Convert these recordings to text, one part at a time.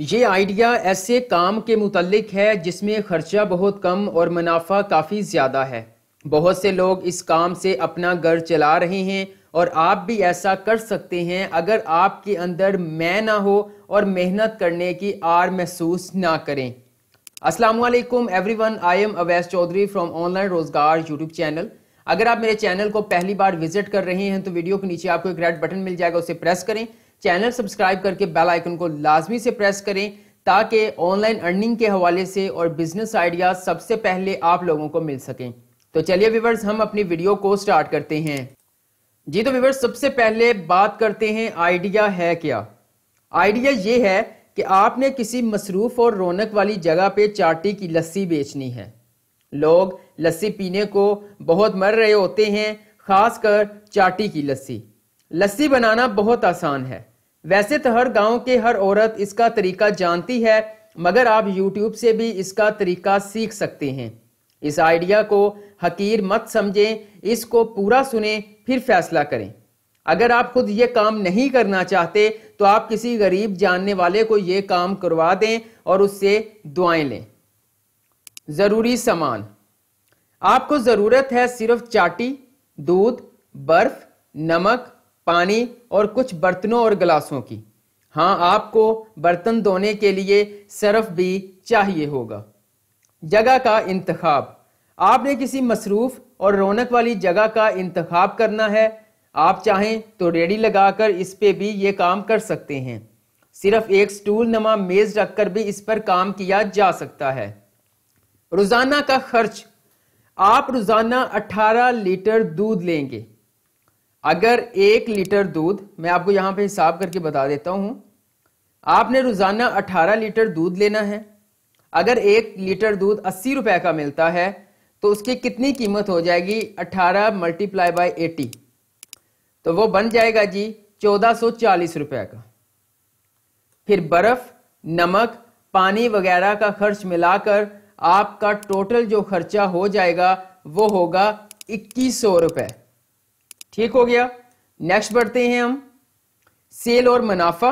ये आइडिया ऐसे काम के मुतलक है जिसमें खर्चा बहुत कम और मुनाफा काफ़ी ज़्यादा है बहुत से लोग इस काम से अपना घर चला रहे हैं और आप भी ऐसा कर सकते हैं अगर आपके अंदर मैं ना हो और मेहनत करने की आर महसूस ना करें अस्सलाम वालेकुम everyone I am Awais Chaudhary from online Rozgar YouTube channel अगर आप मेरे चैनल को पहली बार विजिट कर रहे हैं तो वीडियो के नीचे आपको एक रेड बटन मिल जाएगा उसे प्रेस करें चैनल सब्सक्राइब करके बेल आइकन को लाजमी से प्रेस करें ताकि ऑनलाइन अर्निंग के हवाले से और बिजनेस आइडिया सबसे पहले आप लोगों को मिल सकें तो चलिए विवर्स हम अपनी वीडियो को स्टार्ट करते हैं जी तो विवर्स सबसे पहले बात करते हैं आइडिया है क्या आइडिया ये है कि आपने किसी मसरूफ और रौनक वाली जगह पे चाटी की लस्सी बेचनी है लोग लस्सी पीने को बहुत मर रहे होते हैं खासकर चाटी की लस्सी लस्सी बनाना बहुत आसान है वैसे तो हर गांव के हर औरत इसका तरीका जानती है मगर आप YouTube से भी इसका तरीका सीख सकते हैं इस आइडिया को हकीर मत समझें इसको पूरा सुने फिर फैसला करें अगर आप खुद ये काम नहीं करना चाहते तो आप किसी गरीब जानने वाले को ये काम करवा दें और उससे दुआएं लें ज़रूरी सामान आपको ज़रूरत है सिर्फ चाटी दूध बर्फ़ नमक पानी और कुछ बर्तनों और गिलासों की हाँ आपको बर्तन धोने के लिए सरफ भी चाहिए होगा जगह का इंतखब आपने किसी मसरूफ़ और रौनक वाली जगह का इंतखब करना है आप चाहें तो रेडी लगाकर इस पे भी ये काम कर सकते हैं सिर्फ एक स्टूल नमा मेज रखकर भी इस पर काम किया जा सकता है रोजाना का खर्च आप रोजाना 18 लीटर दूध लेंगे अगर एक लीटर दूध मैं आपको यहां पे हिसाब करके बता देता हूं आपने रोज़ाना 18 लीटर दूध लेना है अगर एक लीटर दूध अस्सी रुपए का मिलता है तो उसकी कितनी कीमत हो जाएगी 18 मल्टीप्लाई बाई एटी तो वो बन जाएगा जी 1440 रुपए का फिर बर्फ नमक पानी वगैरह का खर्च मिलाकर आपका टोटल जो खर्चा हो जाएगा वो होगा इक्कीस सौ रुपये ठीक हो गया नेक्स्ट बढ़ते हैं हम सेल और मुनाफा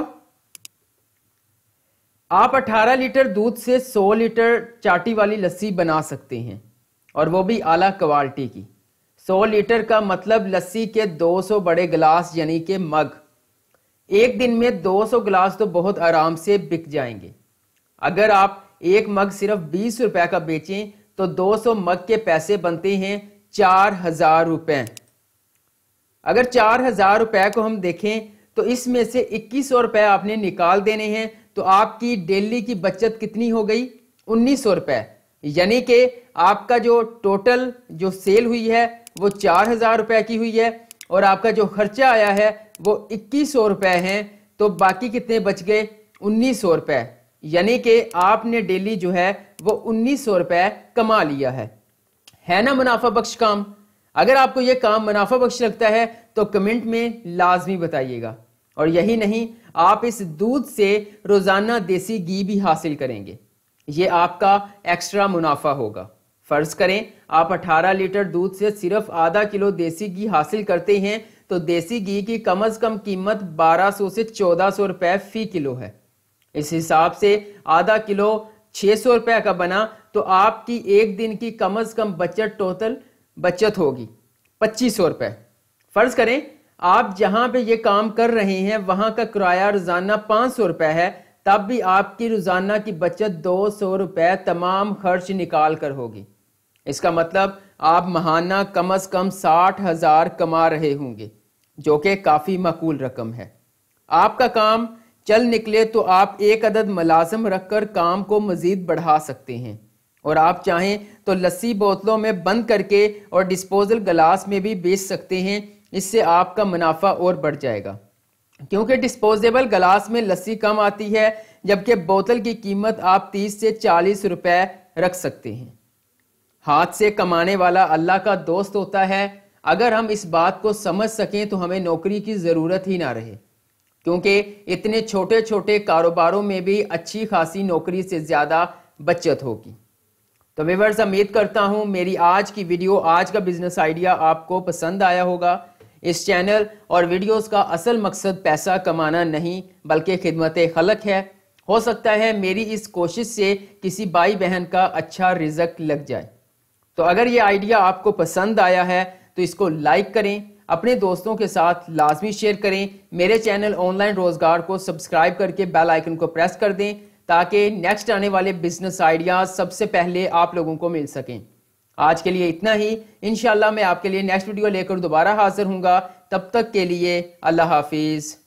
आप 18 लीटर दूध से 100 लीटर चाटी वाली लस्सी बना सकते हैं और वो भी आला क्वालिटी की 100 लीटर का मतलब लस्सी के 200 बड़े गिलास यानी के मग एक दिन में 200 गिलास तो बहुत आराम से बिक जाएंगे अगर आप एक मग सिर्फ बीस रुपए का बेचें तो 200 मग के पैसे बनते हैं चार हजार रुपए अगर चार हजार रुपए को हम देखें तो इसमें से इक्कीस सौ रुपए आपने निकाल देने हैं तो आपकी डेली की बचत कितनी हो गई उन्नीस सौ रुपए यानी कि आपका जो टोटल जो सेल हुई है वो चार हजार रुपए की हुई है और आपका जो खर्चा आया है वो इक्कीस सौ रुपए है तो बाकी कितने बच गए उन्नीस सौ रुपए यानी कि आपने डेली जो है वो उन्नीस सौ रुपए कमा लिया है है ना मुनाफा बख्श काम अगर आपको यह काम मुनाफा बख्श लगता है तो कमेंट में लाजमी बताइएगा और यही नहीं आप इस दूध से रोज़ाना देसी घी भी हासिल करेंगे ये आपका एक्स्ट्रा मुनाफा होगा फ़र्ज़ करें आप 18 लीटर दूध से सिर्फ आधा किलो देसी घी हासिल करते हैं तो देसी घी की कम अज़ कम कीमत 1200 से 1400 रुपए फ़ी किलो है इस हिसाब से आधा किलो 600 रुपए का बना तो आपकी एक दिन की कम अज़ कम बचत टोटल बचत होगी पच्चीस सौ रुपए फ़र्ज़ करें आप जहां पे ये काम कर रहे हैं वहां का किराया रोज़ाना पांच सौ रुपए है तब भी आपकी रोज़ाना की बचत दो सौ रुपए तमाम खर्च निकाल कर होगी इसका मतलब आप महाना कम अज़ कम साठ हज़ार कमा रहे होंगे जो कि काफ़ी मकूल रकम है आपका काम चल निकले तो आप एक अदद मुलाजम रखकर काम को मज़ीद बढ़ा सकते हैं और आप चाहें तो लस्सी बोतलों में बंद करके और डिस्पोजल गलास में भी बेच सकते हैं इससे आपका मुनाफा और बढ़ जाएगा क्योंकि डिस्पोजेबल गलास में लस्सी कम आती है जबकि बोतल की कीमत आप 30 से 40 रुपए रख सकते हैं हाथ से कमाने वाला अल्लाह का दोस्त होता है अगर हम इस बात को समझ सकें तो हमें नौकरी की ज़रूरत ही ना रहे क्योंकि इतने छोटे छोटे कारोबारों में भी अच्छी खासी नौकरी से ज़्यादा बचत होगी तो व्यवर्स उम्मीद करता हूँ मेरी आज की वीडियो आज का बिजनेस आइडिया आपको पसंद आया होगा इस चैनल और वीडियोस का असल मकसद पैसा कमाना नहीं बल्कि खिदमत खलक है हो सकता है मेरी इस कोशिश से किसी भाई बहन का अच्छा रिजल्ट लग जाए तो अगर ये आइडिया आपको पसंद आया है तो इसको लाइक करें अपने दोस्तों के साथ लाजमी शेयर करें मेरे चैनल ऑनलाइन रोज़गार को सब्सक्राइब करके बेल आइकन को प्रेस कर दें ताकि नेक्स्ट आने वाले बिजनेस आइडियाज सबसे पहले आप लोगों को मिल सकें आज के लिए इतना ही इन मैं आपके लिए नेक्स्ट वीडियो लेकर दोबारा हाजिर हूँगा तब तक के लिए अल्लाह हाफिज़